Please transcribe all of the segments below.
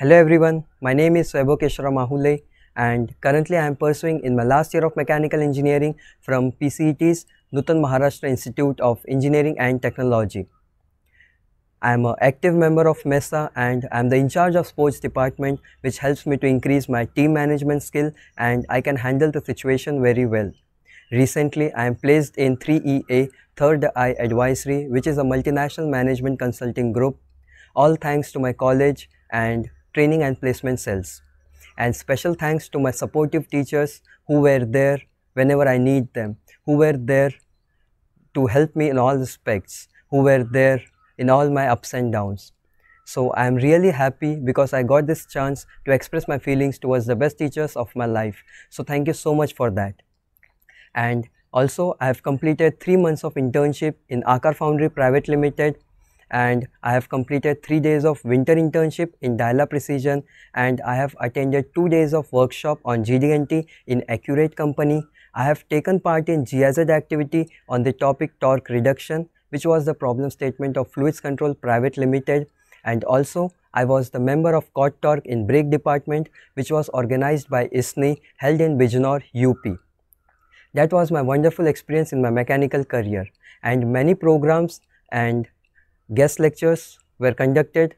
Hello everyone, my name is Vaibhokeshwara Mahule and currently I am pursuing in my last year of mechanical engineering from PCET's Nutan Maharashtra Institute of Engineering and Technology. I am an active member of MESA and I am the in charge of sports department which helps me to increase my team management skill and I can handle the situation very well. Recently, I am placed in 3EA, Third Eye Advisory, which is a multinational management consulting group, all thanks to my college and training and placement cells. And special thanks to my supportive teachers who were there whenever I need them, who were there to help me in all respects, who were there in all my ups and downs. So I am really happy because I got this chance to express my feelings towards the best teachers of my life. So thank you so much for that. And also, I have completed three months of internship in Akar Foundry Private Limited and I have completed 3 days of winter internship in Diala Precision and I have attended 2 days of workshop on GDNT in Accurate company. I have taken part in GIZ activity on the topic torque reduction which was the problem statement of Fluids Control Private Limited and also I was the member of Cot Torque in brake department which was organized by ISNI held in Bijnor, UP. That was my wonderful experience in my mechanical career and many programs and Guest lectures were conducted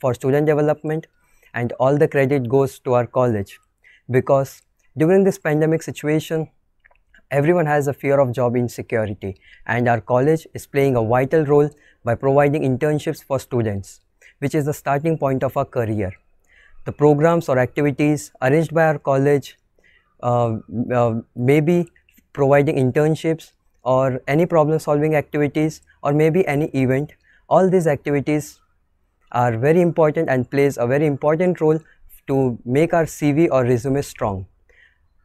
for student development and all the credit goes to our college because during this pandemic situation, everyone has a fear of job insecurity and our college is playing a vital role by providing internships for students, which is the starting point of our career. The programs or activities arranged by our college uh, uh, may be providing internships or any problem solving activities or maybe any event all these activities are very important and plays a very important role to make our CV or resume strong.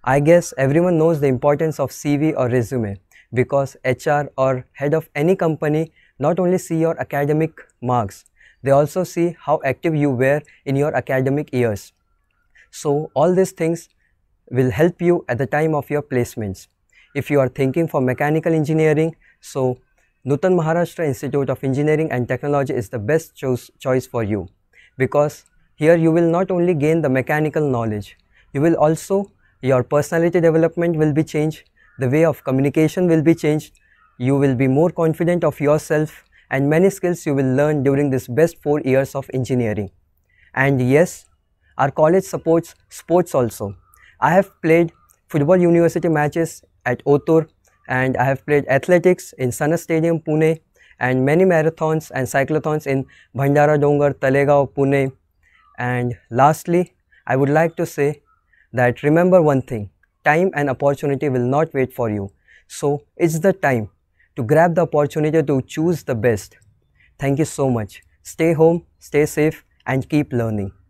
I guess everyone knows the importance of CV or resume because HR or head of any company not only see your academic marks, they also see how active you were in your academic years. So all these things will help you at the time of your placements. If you are thinking for mechanical engineering, so Nutan Maharashtra Institute of Engineering and Technology is the best cho choice for you because here you will not only gain the mechanical knowledge, you will also, your personality development will be changed, the way of communication will be changed, you will be more confident of yourself and many skills you will learn during this best 4 years of engineering. And yes, our college supports sports also. I have played football university matches at Otur, and I have played athletics in Sana Stadium, Pune and many marathons and cyclothons in Bhandara Dongar, Talegaon, Pune. And lastly, I would like to say that remember one thing, time and opportunity will not wait for you. So it's the time to grab the opportunity to choose the best. Thank you so much. Stay home, stay safe and keep learning.